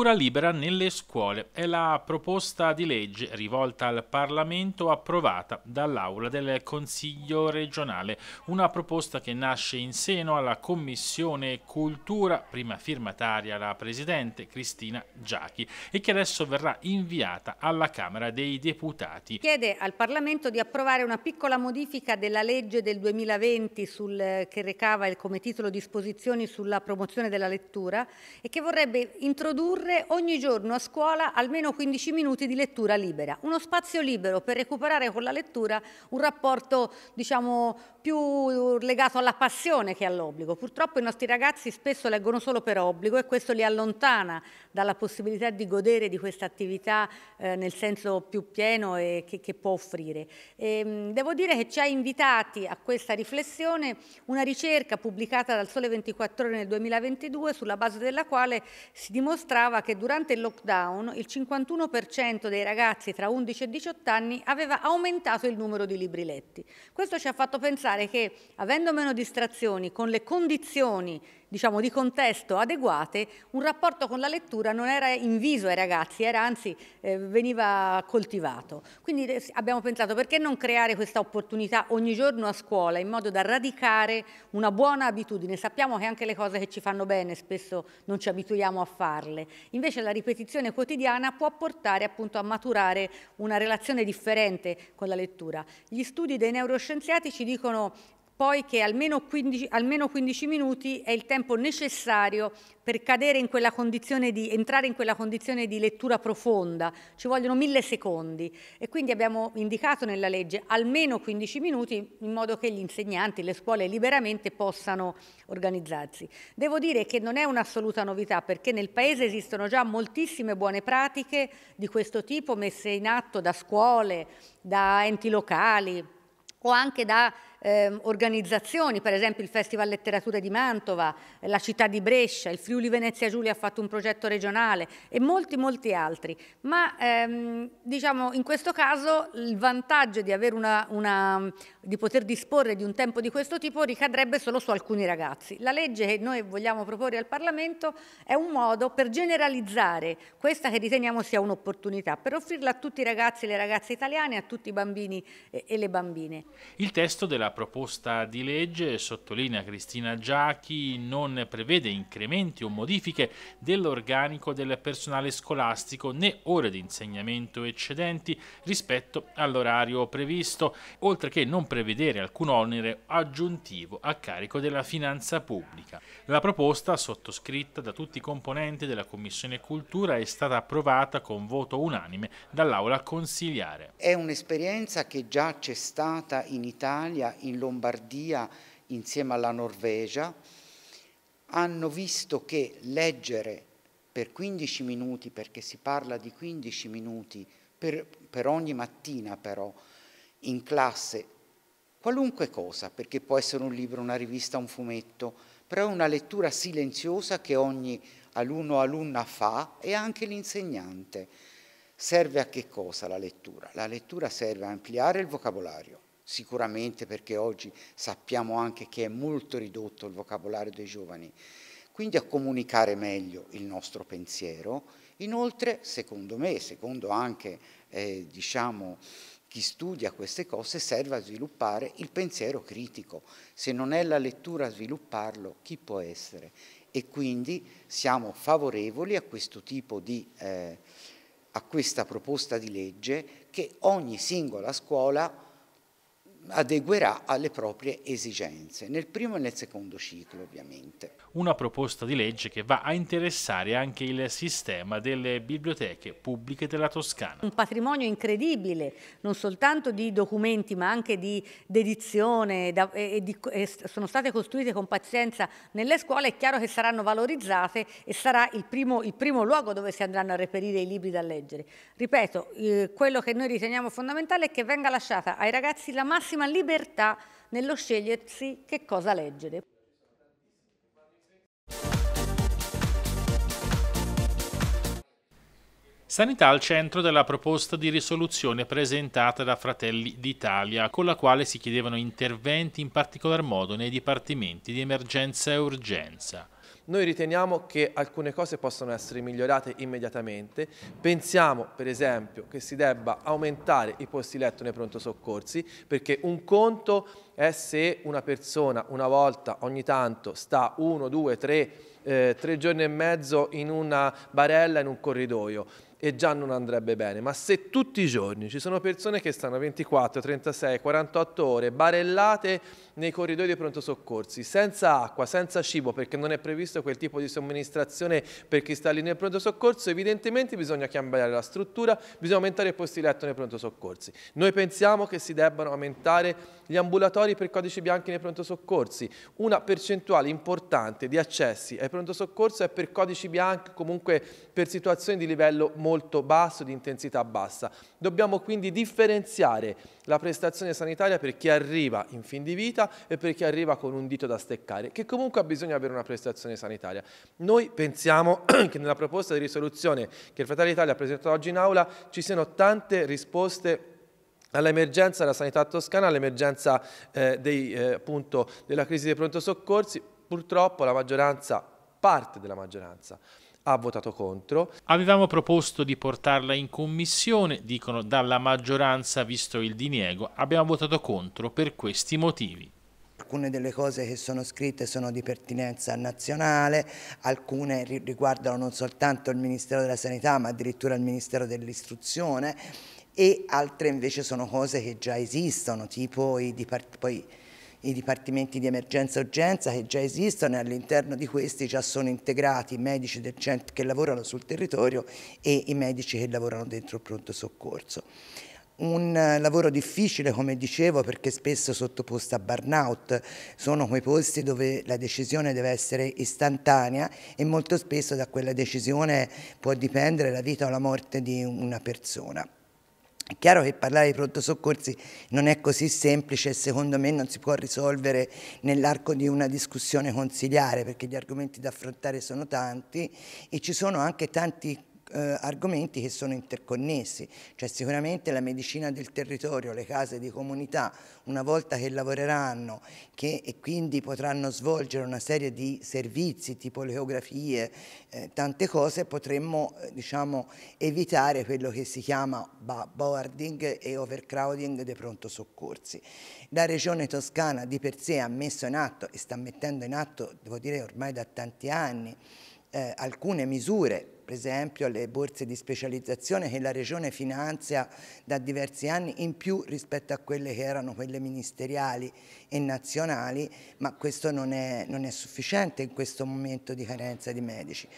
lettura libera nelle scuole è la proposta di legge rivolta al Parlamento approvata dall'Aula del Consiglio regionale, una proposta che nasce in seno alla Commissione Cultura, prima firmataria la Presidente Cristina Giachi e che adesso verrà inviata alla Camera dei Deputati. Chiede al Parlamento di approvare una piccola modifica della legge del 2020 sul, che recava come titolo disposizioni sulla promozione della lettura e che vorrebbe introdurre proporre ogni giorno a scuola almeno 15 minuti di lettura libera, uno spazio libero per recuperare con la lettura un rapporto diciamo, più legato alla passione che all'obbligo. Purtroppo i nostri ragazzi spesso leggono solo per obbligo e questo li allontana dalla possibilità di godere di questa attività eh, nel senso più pieno e che, che può offrire. E, ehm, devo dire che ci ha invitati a questa riflessione una ricerca pubblicata dal Sole 24 Ore nel 2022 sulla base della quale si dimostrava riportava che durante il lockdown il 51% dei ragazzi tra 11 e 18 anni aveva aumentato il numero di libri letti. Questo ci ha fatto pensare che, avendo meno distrazioni, con le condizioni diciamo, di contesto adeguate, un rapporto con la lettura non era inviso ai ragazzi, era anzi eh, veniva coltivato. Quindi eh, abbiamo pensato perché non creare questa opportunità ogni giorno a scuola in modo da radicare una buona abitudine. Sappiamo che anche le cose che ci fanno bene spesso non ci abituiamo a farle. Invece la ripetizione quotidiana può portare appunto a maturare una relazione differente con la lettura. Gli studi dei neuroscienziati ci dicono poi che almeno 15, almeno 15, minuti è il tempo necessario per cadere in quella condizione di, entrare in quella condizione di lettura profonda, ci vogliono mille secondi e quindi abbiamo indicato nella legge almeno 15 minuti in modo che gli insegnanti, le scuole liberamente possano organizzarsi. Devo dire che non è un'assoluta novità perché nel Paese esistono già moltissime buone pratiche di questo tipo messe in atto da scuole, da enti locali o anche da eh, organizzazioni, per esempio il Festival Letteratura di Mantova, eh, la città di Brescia, il Friuli Venezia Giulia ha fatto un progetto regionale e molti molti altri, ma ehm, diciamo in questo caso il vantaggio di, una, una, di poter disporre di un tempo di questo tipo ricadrebbe solo su alcuni ragazzi. La legge che noi vogliamo proporre al Parlamento è un modo per generalizzare questa che riteniamo sia un'opportunità, per offrirla a tutti i ragazzi e le ragazze italiane, a tutti i bambini e, e le bambine. Il testo della proposta di legge, sottolinea Cristina Giachi, non prevede incrementi o modifiche dell'organico del personale scolastico né ore di insegnamento eccedenti rispetto all'orario previsto, oltre che non prevedere alcun onere aggiuntivo a carico della finanza pubblica. La proposta, sottoscritta da tutti i componenti della Commissione Cultura, è stata approvata con voto unanime dall'Aula consigliare. È un'esperienza che già c'è stata in Italia in Lombardia insieme alla Norvegia, hanno visto che leggere per 15 minuti, perché si parla di 15 minuti per, per ogni mattina però, in classe, qualunque cosa, perché può essere un libro, una rivista, un fumetto, però è una lettura silenziosa che ogni alunno o alunna fa e anche l'insegnante. Serve a che cosa la lettura? La lettura serve a ampliare il vocabolario, sicuramente perché oggi sappiamo anche che è molto ridotto il vocabolario dei giovani, quindi a comunicare meglio il nostro pensiero. Inoltre, secondo me, secondo anche eh, diciamo, chi studia queste cose, serve a sviluppare il pensiero critico. Se non è la lettura a svilupparlo, chi può essere? E quindi siamo favorevoli a questo tipo di... Eh, a questa proposta di legge che ogni singola scuola adeguerà alle proprie esigenze, nel primo e nel secondo ciclo ovviamente. Una proposta di legge che va a interessare anche il sistema delle biblioteche pubbliche della Toscana. Un patrimonio incredibile, non soltanto di documenti ma anche di dedizione, e di, e sono state costruite con pazienza nelle scuole, è chiaro che saranno valorizzate e sarà il primo, il primo luogo dove si andranno a reperire i libri da leggere. Ripeto, eh, quello che noi riteniamo fondamentale è che venga lasciata ai ragazzi la massima massima libertà nello scegliersi che cosa leggere. Sanità al centro della proposta di risoluzione presentata da Fratelli d'Italia, con la quale si chiedevano interventi in particolar modo nei dipartimenti di emergenza e urgenza noi riteniamo che alcune cose possano essere migliorate immediatamente. Pensiamo, per esempio, che si debba aumentare i posti letto nei pronto soccorsi, perché un conto è se una persona una volta ogni tanto sta uno, due, tre, eh, tre giorni e mezzo in una barella, in un corridoio e già non andrebbe bene, ma se tutti i giorni ci sono persone che stanno 24, 36, 48 ore barellate nei corridoi di pronto soccorsi, senza acqua, senza cibo, perché non è previsto quel tipo di somministrazione per chi sta lì nel pronto soccorso, evidentemente bisogna cambiare la struttura, bisogna aumentare i posti letto nei pronto soccorsi. Noi pensiamo che si debbano aumentare gli ambulatori ambulatori per codici bianchi nei pronto soccorsi, una percentuale importante di accessi ai pronto soccorso è per codici bianchi, comunque per situazioni di livello molto basso, di intensità bassa. Dobbiamo quindi differenziare la prestazione sanitaria per chi arriva in fin di vita e per chi arriva con un dito da steccare, che comunque ha bisogno di avere una prestazione sanitaria. Noi pensiamo che nella proposta di risoluzione che il Fratelli Italia ha presentato oggi in aula ci siano tante risposte all'emergenza della sanità toscana, all'emergenza eh, eh, della crisi dei pronto soccorsi, purtroppo la maggioranza, parte della maggioranza, ha votato contro. Avevamo proposto di portarla in commissione, dicono dalla maggioranza, visto il diniego, abbiamo votato contro per questi motivi. Alcune delle cose che sono scritte sono di pertinenza nazionale, alcune riguardano non soltanto il Ministero della Sanità ma addirittura il Ministero dell'Istruzione e altre invece sono cose che già esistono, tipo i, dipart poi, i dipartimenti di emergenza e urgenza che già esistono e all'interno di questi già sono integrati i medici che lavorano sul territorio e i medici che lavorano dentro il pronto soccorso. Un lavoro difficile, come dicevo, perché spesso sottoposto a burnout, sono quei posti dove la decisione deve essere istantanea e molto spesso da quella decisione può dipendere la vita o la morte di una persona. È chiaro che parlare di pronto soccorsi non è così semplice e secondo me non si può risolvere nell'arco di una discussione consiliare perché gli argomenti da affrontare sono tanti e ci sono anche tanti eh, argomenti che sono interconnessi, cioè sicuramente la medicina del territorio, le case di comunità una volta che lavoreranno che, e quindi potranno svolgere una serie di servizi tipo le ecografie, eh, tante cose potremmo eh, diciamo, evitare quello che si chiama boarding e overcrowding dei pronto soccorsi. La regione toscana di per sé ha messo in atto e sta mettendo in atto, devo dire ormai da tanti anni, eh, alcune misure per esempio alle borse di specializzazione che la Regione finanzia da diversi anni in più rispetto a quelle che erano quelle ministeriali e nazionali, ma questo non è, non è sufficiente in questo momento di carenza di medici.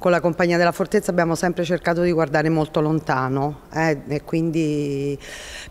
Con la Compagnia della Fortezza abbiamo sempre cercato di guardare molto lontano eh, e quindi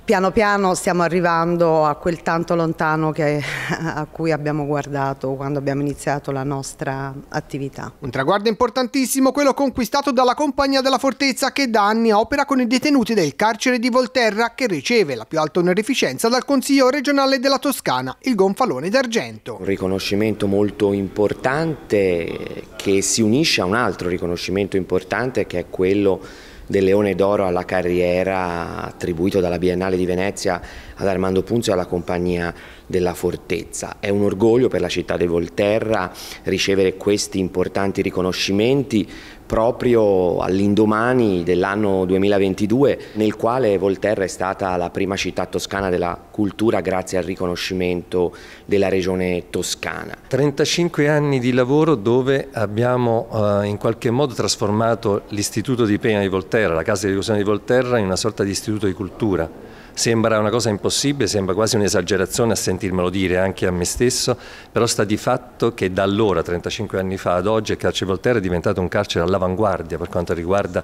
piano piano stiamo arrivando a quel tanto lontano che, a cui abbiamo guardato quando abbiamo iniziato la nostra attività. Un traguardo importantissimo, quello conquistato dalla Compagnia della Fortezza che da anni opera con i detenuti del carcere di Volterra che riceve la più alta onorificenza dal Consiglio regionale della Toscana, il Gonfalone d'Argento. Un riconoscimento molto importante che si unisce a un altro riconoscimento riconoscimento importante che è quello del Leone d'Oro alla carriera attribuito dalla Biennale di Venezia ad Armando Punzio e alla compagnia della fortezza. È un orgoglio per la città di Volterra ricevere questi importanti riconoscimenti proprio all'indomani dell'anno 2022 nel quale Volterra è stata la prima città toscana della cultura grazie al riconoscimento della regione toscana. 35 anni di lavoro dove abbiamo eh, in qualche modo trasformato l'istituto di pena di Volterra, la casa di educazione di Volterra in una sorta di istituto di cultura Sembra una cosa impossibile, sembra quasi un'esagerazione a sentirmelo dire anche a me stesso, però sta di fatto che da allora, 35 anni fa ad oggi, il carcere Voltaire è diventato un carcere all'avanguardia per quanto riguarda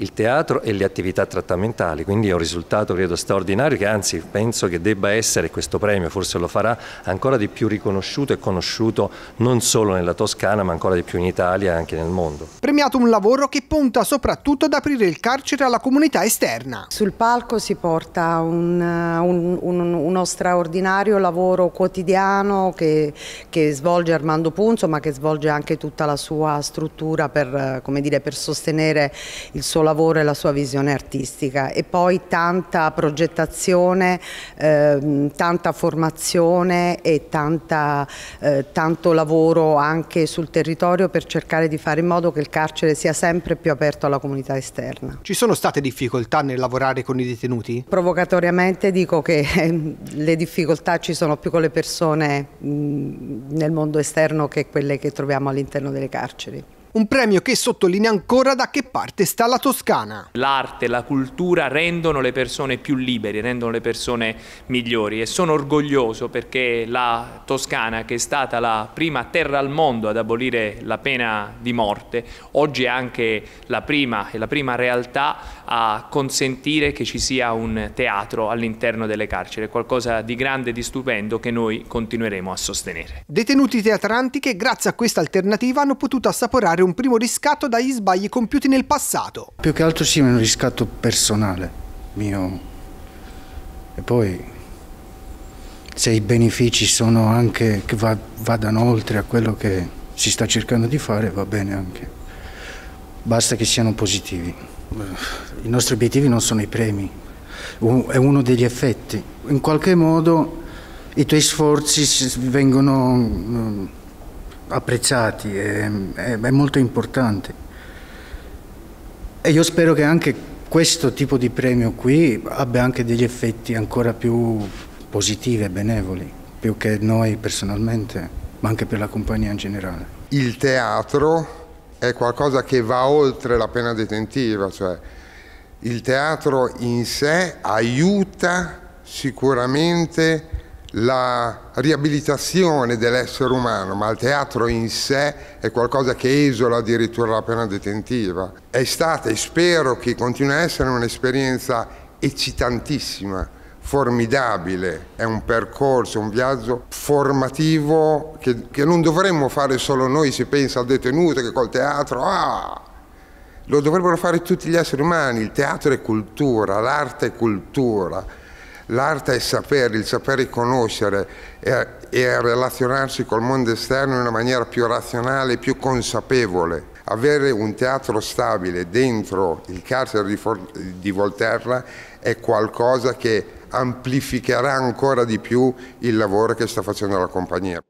il teatro e le attività trattamentali, quindi è un risultato credo straordinario che anzi penso che debba essere questo premio, forse lo farà, ancora di più riconosciuto e conosciuto non solo nella Toscana ma ancora di più in Italia e anche nel mondo. Premiato un lavoro che punta soprattutto ad aprire il carcere alla comunità esterna. Sul palco si porta un un, un, un, uno straordinario lavoro quotidiano che, che, svolge Armando Punzo ma che svolge anche tutta la sua struttura per, dire, per sostenere il suo lavoro e la sua visione artistica e poi tanta progettazione, eh, tanta formazione e tanta, eh, tanto lavoro anche sul territorio per cercare di fare in modo che il carcere sia sempre più aperto alla comunità esterna. Ci sono state difficoltà nel lavorare con i detenuti? Provocatoriamente ovviamente dico che eh, le difficoltà ci sono più con le persone mm, nel mondo esterno che quelle che troviamo all'interno delle carceri un premio che sottolinea ancora da che parte sta la Toscana. L'arte, la cultura rendono le persone più libere, rendono le persone migliori e sono orgoglioso perché la Toscana, che è stata la prima terra al mondo ad abolire la pena di morte, oggi è anche la prima, è la prima realtà a consentire che ci sia un teatro all'interno delle carceri, qualcosa di grande e di stupendo che noi continueremo a sostenere. Detenuti teatranti che grazie a questa alternativa hanno potuto assaporare un un primo riscatto dagli sbagli compiuti nel passato. Più che altro sì, è un riscatto personale mio. E poi se i benefici sono anche che va, vadano oltre a quello che si sta cercando di fare, va bene anche. Basta che siano positivi. Eh, I nostri obiettivi non sono i premi, è uno degli effetti. In qualche modo i tuoi sforzi vengono mm, apprezzati, è, è, è molto importante. E io spero che anche questo tipo di premio qui abbia anche degli effetti ancora più positivi e benevoli, più che noi personalmente, ma anche per la compagnia in generale. Il teatro è qualcosa che va oltre la pena detentiva, cioè il teatro in sé aiuta sicuramente la riabilitazione dell'essere umano, ma il teatro in sé è qualcosa che esola addirittura la pena detentiva. È stata e spero che continui a essere un'esperienza eccitantissima, formidabile, è un percorso, un viaggio formativo che, che non dovremmo fare solo noi, si pensa al detenuto che col teatro, ah, lo dovrebbero fare tutti gli esseri umani, il teatro è cultura, l'arte è cultura, L'arte è sapere, il sapere conoscere e, e relazionarsi col mondo esterno in una maniera più razionale, più consapevole. Avere un teatro stabile dentro il carcere di, di Volterra è qualcosa che amplificherà ancora di più il lavoro che sta facendo la compagnia.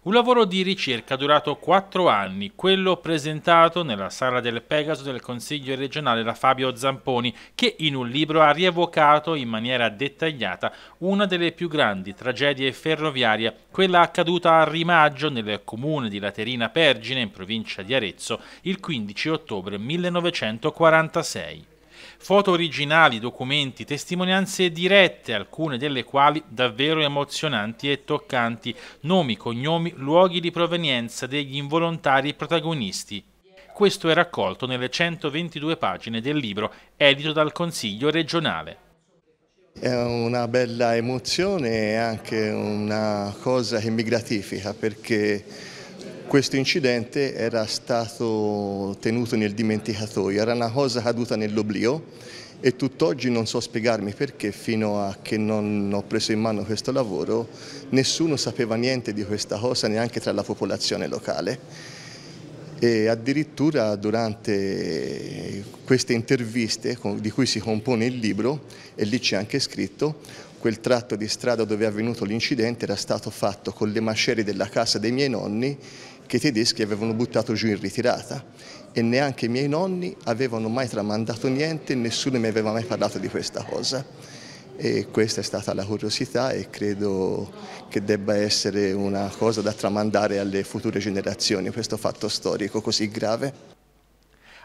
Un lavoro di ricerca durato quattro anni, quello presentato nella sala del Pegaso del Consiglio regionale da Fabio Zamponi, che in un libro ha rievocato in maniera dettagliata una delle più grandi tragedie ferroviarie, quella accaduta a Rimaggio nel comune di Laterina Pergine, in provincia di Arezzo, il 15 ottobre 1946. Foto originali, documenti, testimonianze dirette, alcune delle quali davvero emozionanti e toccanti, nomi, cognomi, luoghi di provenienza degli involontari protagonisti. Questo è raccolto nelle 122 pagine del libro edito dal Consiglio regionale. È una bella emozione e anche una cosa che mi gratifica perché questo incidente era stato tenuto nel dimenticatoio, era una cosa caduta nell'oblio e tutt'oggi non so spiegarmi perché fino a che non ho preso in mano questo lavoro nessuno sapeva niente di questa cosa neanche tra la popolazione locale e addirittura durante queste interviste di cui si compone il libro e lì c'è anche scritto quel tratto di strada dove è avvenuto l'incidente era stato fatto con le mascere della casa dei miei nonni che i tedeschi avevano buttato giù in ritirata e neanche i miei nonni avevano mai tramandato niente, nessuno mi aveva mai parlato di questa cosa. E questa è stata la curiosità e credo che debba essere una cosa da tramandare alle future generazioni, questo fatto storico così grave.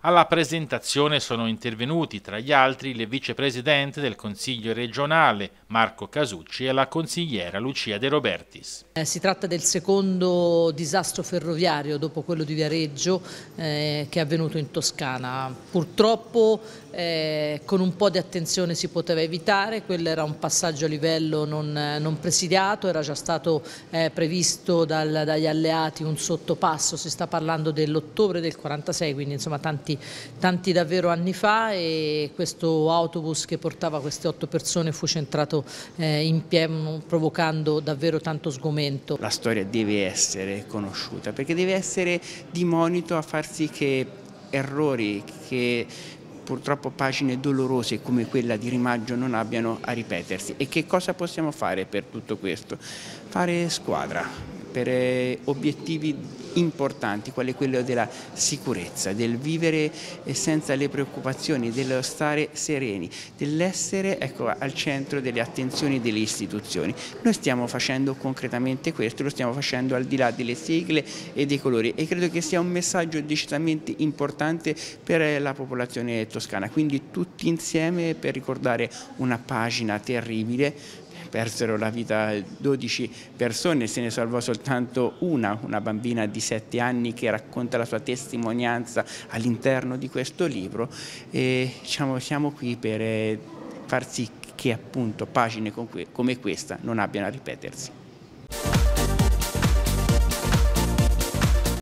Alla presentazione sono intervenuti, tra gli altri, le vicepresidente del Consiglio regionale, Marco Casucci e la consigliera Lucia De Robertis. Eh, si tratta del secondo disastro ferroviario dopo quello di Viareggio eh, che è avvenuto in Toscana. Purtroppo eh, con un po' di attenzione si poteva evitare, quello era un passaggio a livello non, non presidiato, era già stato eh, previsto dal, dagli alleati un sottopasso, si sta parlando dell'ottobre del 46, quindi insomma tanti, tanti davvero anni fa e questo autobus che portava queste otto persone fu centrato eh, in pieno mm, provocando davvero tanto sgomento. La storia deve essere conosciuta perché deve essere di monito a far sì che errori che purtroppo pagine dolorose come quella di Rimaggio non abbiano a ripetersi. E che cosa possiamo fare per tutto questo? Fare squadra, per eh, obiettivi importanti, quale quello della sicurezza, del vivere eh, senza le preoccupazioni, dello stare sereni, dell'essere ecco, al centro delle attenzioni delle istituzioni. Noi stiamo facendo concretamente questo, lo stiamo facendo al di là delle sigle e dei colori e credo che sia un messaggio decisamente importante per eh, la popolazione toscana, quindi tutti insieme per ricordare una pagina terribile persero la vita 12 persone, se ne salvò soltanto una, una bambina di 7 anni che racconta la sua testimonianza all'interno di questo libro e diciamo, siamo qui per eh, far sì che appunto pagine come questa non abbiano a ripetersi.